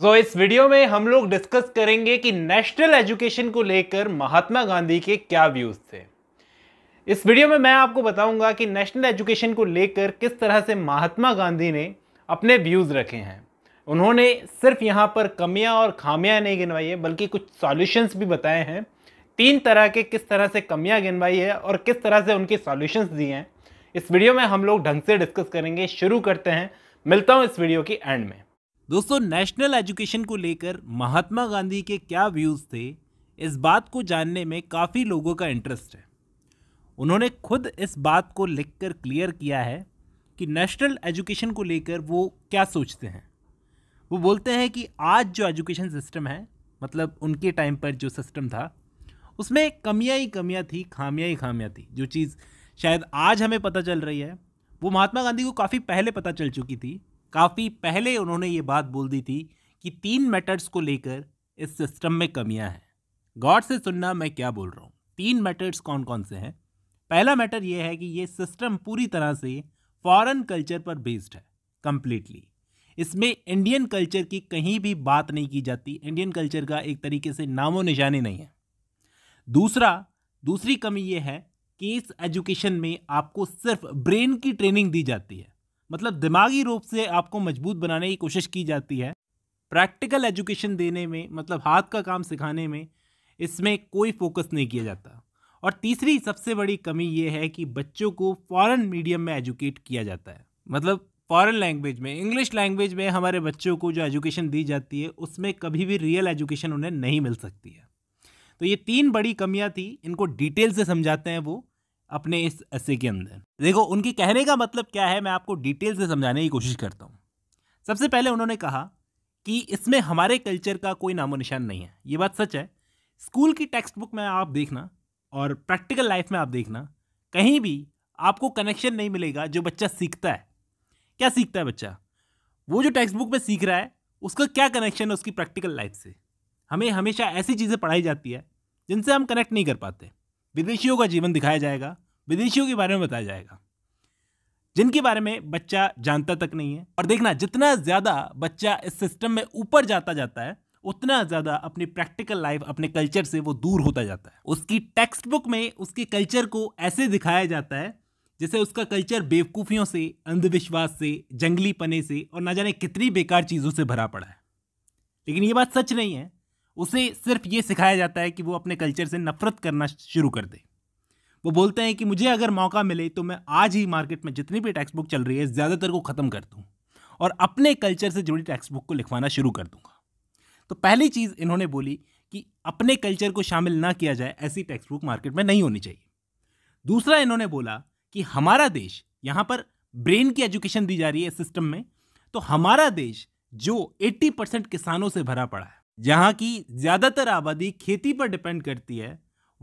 तो so, इस video में हम लोग डिस्कस करेंगे कि नेशनल एजुकेशन को लेकर महात्मा गांधी के क्या व्यूज थे इस वीडियो में मैं आपको बताऊंगा कि नेशनल एजुकेशन को लेकर किस तरह से महात्मा गांधी ने अपने व्यूज रखे हैं उन्होंने सिर्फ यहाँ पर कमियाँ और खामियाँ नहीं गिनवाई है बल्कि कुछ सॉल्यूशंस भी बताए हैं तीन तरह के किस तरह से कमियाँ गिनवाई है और किस तरह से उनके सॉल्यूशंस दिए हैं इस वीडियो में हम लोग ढंग से डिस्कस करेंगे शुरू करते हैं मिलता हूँ इस वीडियो की एंड में दोस्तों नेशनल एजुकेशन को लेकर महात्मा गांधी के क्या व्यूज़ थे इस बात को जानने में काफ़ी लोगों का इंटरेस्ट है उन्होंने खुद इस बात को लिखकर क्लियर किया है कि नेशनल एजुकेशन को लेकर वो क्या सोचते हैं वो बोलते हैं कि आज जो एजुकेशन सिस्टम है मतलब उनके टाइम पर जो सिस्टम था उसमें कमियाँ ही कमियाँ थी खामियाँ ही खामियाँ थी जो चीज़ शायद आज हमें पता चल रही है वो महात्मा गांधी को काफ़ी पहले पता चल चुकी थी काफ़ी पहले उन्होंने ये बात बोल दी थी कि तीन मैटर्स को लेकर इस सिस्टम में कमियां हैं गॉड से सुनना मैं क्या बोल रहा हूँ तीन मैटर्स कौन कौन से हैं पहला मैटर ये है कि ये सिस्टम पूरी तरह से फॉरेन कल्चर पर बेस्ड है कम्प्लीटली इसमें इंडियन कल्चर की कहीं भी बात नहीं की जाती इंडियन कल्चर का एक तरीके से नामो निशानी नहीं है दूसरा दूसरी कमी ये है कि इस एजुकेशन में आपको सिर्फ ब्रेन की ट्रेनिंग दी जाती है मतलब दिमागी रूप से आपको मजबूत बनाने की कोशिश की जाती है प्रैक्टिकल एजुकेशन देने में मतलब हाथ का काम सिखाने में इसमें कोई फोकस नहीं किया जाता और तीसरी सबसे बड़ी कमी ये है कि बच्चों को फॉरेन मीडियम में एजुकेट किया जाता है मतलब फॉरेन लैंग्वेज में इंग्लिश लैंग्वेज में हमारे बच्चों को जो एजुकेशन दी जाती है उसमें कभी भी रियल एजुकेशन उन्हें नहीं मिल सकती है तो ये तीन बड़ी कमियाँ थी इनको डिटेल से समझाते हैं वो अपने इस ऐसे के अंदर देखो उनके कहने का मतलब क्या है मैं आपको डिटेल से समझाने की कोशिश करता हूँ सबसे पहले उन्होंने कहा कि इसमें हमारे कल्चर का कोई नामो निशान नहीं है ये बात सच है स्कूल की टेक्स्ट बुक में आप देखना और प्रैक्टिकल लाइफ में आप देखना कहीं भी आपको कनेक्शन नहीं मिलेगा जो बच्चा सीखता है क्या सीखता है बच्चा वो जो टेक्स्ट बुक में सीख रहा है उसका क्या कनेक्शन है उसकी प्रैक्टिकल लाइफ से हमें हमेशा ऐसी चीज़ें पढ़ाई जाती है जिनसे हम कनेक्ट नहीं कर पाते विदेशियों का जीवन दिखाया जाएगा विदेशियों के बारे में बताया जाएगा जिनके बारे में बच्चा जानता तक नहीं है और देखना जितना ज़्यादा बच्चा इस सिस्टम में ऊपर जाता जाता है उतना ज़्यादा अपनी प्रैक्टिकल लाइफ अपने कल्चर से वो दूर होता जाता है उसकी टेक्स्ट बुक में उसके कल्चर को ऐसे दिखाया जाता है जैसे उसका कल्चर बेवकूफ़ियों से अंधविश्वास से जंगली पने से और ना जाने कितनी बेकार चीज़ों से भरा पड़ा है लेकिन ये बात सच नहीं है उसे सिर्फ ये सिखाया जाता है कि वो अपने कल्चर से नफरत करना शुरू कर दे वो बोलते हैं कि मुझे अगर मौका मिले तो मैं आज ही मार्केट में जितनी भी टेक्स्ट बुक चल रही है ज़्यादातर को ख़त्म कर दूँ और अपने कल्चर से जुड़ी टेक्स्ट बुक को लिखवाना शुरू कर दूँगा तो पहली चीज़ इन्होंने बोली कि अपने कल्चर को शामिल ना किया जाए ऐसी टेक्स्ट बुक मार्केट में नहीं होनी चाहिए दूसरा इन्होंने बोला कि हमारा देश यहाँ पर ब्रेन की एजुकेशन दी जा रही है सिस्टम में तो हमारा देश जो 80 परसेंट किसानों से भरा पड़ा है जहाँ की ज़्यादातर आबादी खेती पर डिपेंड करती है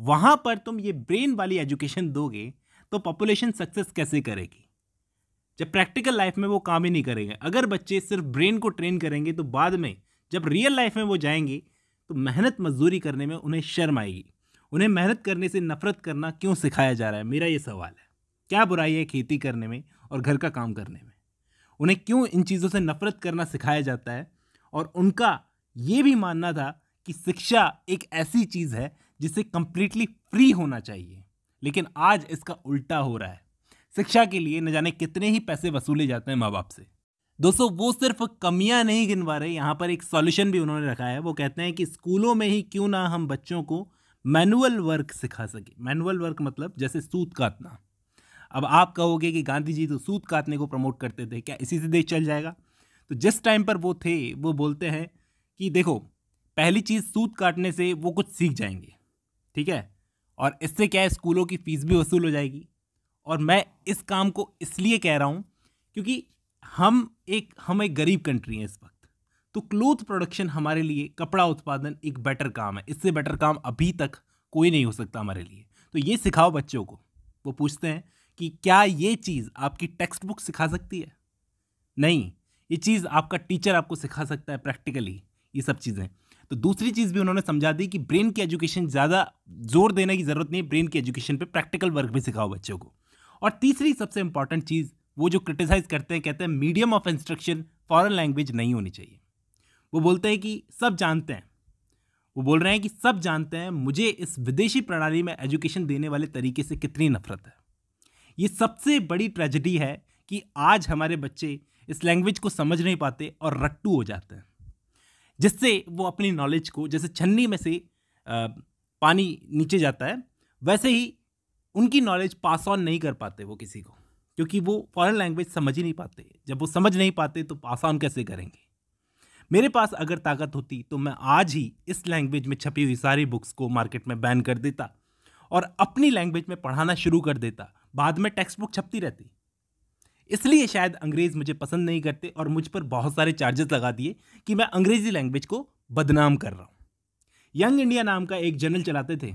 वहाँ पर तुम ये ब्रेन वाली एजुकेशन दोगे तो पॉपुलेशन सक्सेस कैसे करेगी जब प्रैक्टिकल लाइफ में वो काम ही नहीं करेंगे अगर बच्चे सिर्फ ब्रेन को ट्रेन करेंगे तो बाद में जब रियल लाइफ में वो जाएंगे तो मेहनत मजदूरी करने में उन्हें शर्म आएगी उन्हें मेहनत करने से नफरत करना क्यों सिखाया जा रहा है मेरा ये सवाल है क्या बुराई है खेती करने में और घर का काम करने में उन्हें क्यों इन चीज़ों से नफरत करना सिखाया जाता है और उनका ये भी मानना था कि शिक्षा एक ऐसी चीज़ है जिसे कम्प्लीटली फ्री होना चाहिए लेकिन आज इसका उल्टा हो रहा है शिक्षा के लिए न जाने कितने ही पैसे वसूले जाते हैं माँ बाप से दोस्तों वो सिर्फ कमियां नहीं गिनवा रहे यहाँ पर एक सॉल्यूशन भी उन्होंने रखा है वो कहते हैं कि स्कूलों में ही क्यों ना हम बच्चों को मैनुअल वर्क सिखा सके मैनुअल वर्क मतलब जैसे सूत काटना अब आप कहोगे कि गांधी जी तो सूत काटने को प्रमोट करते थे क्या इसी से देश चल जाएगा तो जिस टाइम पर वो थे वो बोलते हैं कि देखो पहली चीज़ सूत काटने से वो कुछ सीख जाएंगे ठीक है और इससे क्या है स्कूलों की फ़ीस भी वसूल हो जाएगी और मैं इस काम को इसलिए कह रहा हूँ क्योंकि हम एक हम एक गरीब कंट्री हैं इस वक्त तो क्लोथ प्रोडक्शन हमारे लिए कपड़ा उत्पादन एक बेटर काम है इससे बेटर काम अभी तक कोई नहीं हो सकता हमारे लिए तो ये सिखाओ बच्चों को वो पूछते हैं कि क्या ये चीज़ आपकी टेक्स्ट बुक सिखा सकती है नहीं ये चीज़ आपका टीचर आपको सिखा सकता है प्रैक्टिकली ये सब चीज़ें तो दूसरी चीज़ भी उन्होंने समझा दी कि ब्रेन की एजुकेशन ज़्यादा जोर देने की ज़रूरत नहीं ब्रेन की एजुकेशन पर प्रैक्टिकल वर्क भी सिखाओ बच्चों को और तीसरी सबसे इंपॉर्टेंट चीज़ वो जो क्रिटिसाइज़ करते हैं कहते हैं medium of instruction foreign language नहीं होनी चाहिए वो बोलते हैं कि सब जानते हैं वो बोल रहे हैं कि सब जानते हैं मुझे इस विदेशी प्रणाली में एजुकेशन देने वाले तरीके से कितनी नफरत है ये सबसे बड़ी ट्रेजिडी है कि आज हमारे बच्चे इस लैंग्वेज को समझ नहीं पाते और रट्टू हो जाते हैं जिससे वो अपनी नॉलेज को जैसे छन्नी में से पानी नीचे जाता है वैसे ही उनकी नॉलेज पास ऑन नहीं कर पाते वो किसी को क्योंकि वो फॉरेन लैंग्वेज समझ ही नहीं पाते जब वो समझ नहीं पाते तो पास ऑन कैसे करेंगे मेरे पास अगर ताकत होती तो मैं आज ही इस लैंग्वेज में छपी हुई सारी बुक्स को मार्केट में बैन कर देता और अपनी लैंग्वेज में पढ़ाना शुरू कर देता बाद में टेक्स्ट बुक छपती रहती इसलिए शायद अंग्रेज़ मुझे पसंद नहीं करते और मुझ पर बहुत सारे चार्जेस लगा दिए कि मैं अंग्रेज़ी लैंग्वेज को बदनाम कर रहा हूँ यंग इंडिया नाम का एक जर्नल चलाते थे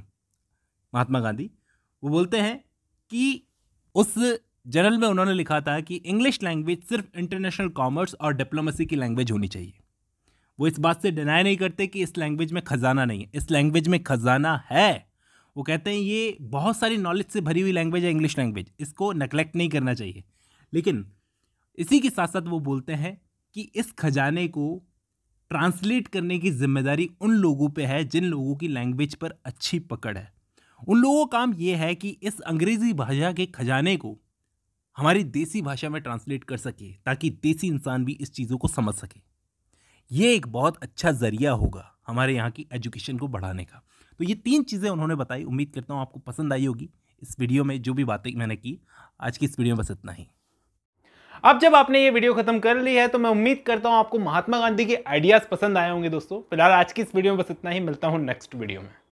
महात्मा गांधी वो बोलते हैं कि उस जर्नल में उन्होंने लिखा था कि इंग्लिश लैंग्वेज सिर्फ इंटरनेशनल कॉमर्स और डिप्लोमेसी की लैंग्वेज होनी चाहिए वो इस बात से डिनाई नहीं करते कि इस लैंग्वेज में ख़जाना नहीं है इस लैंग्वेज में ख़जाना है वो कहते हैं ये बहुत सारी नॉलेज से भरी हुई लैंग्वेज है इंग्लिश लैंग्वेज इसको नेग्लेक्ट नहीं करना चाहिए लेकिन इसी के साथ साथ वो बोलते हैं कि इस खजाने को ट्रांसलेट करने की जिम्मेदारी उन लोगों पे है जिन लोगों की लैंग्वेज पर अच्छी पकड़ है उन लोगों का काम ये है कि इस अंग्रेज़ी भाषा के खजाने को हमारी देसी भाषा में ट्रांसलेट कर सके ताकि देसी इंसान भी इस चीज़ों को समझ सके ये एक बहुत अच्छा ज़रिया होगा हमारे यहाँ की एजुकेशन को बढ़ाने का तो ये तीन चीज़ें उन्होंने बताई उम्मीद करता हूँ आपको पसंद आई होगी इस वीडियो में जो भी बातें मैंने की आज की इस वीडियो में बस इतना ही अब जब आपने ये वीडियो खत्म कर ली है तो मैं उम्मीद करता हूँ आपको महात्मा गांधी के आइडियाज़ पसंद आए होंगे दोस्तों फिलहाल आज की इस वीडियो में बस इतना ही मिलता हूँ नेक्स्ट वीडियो में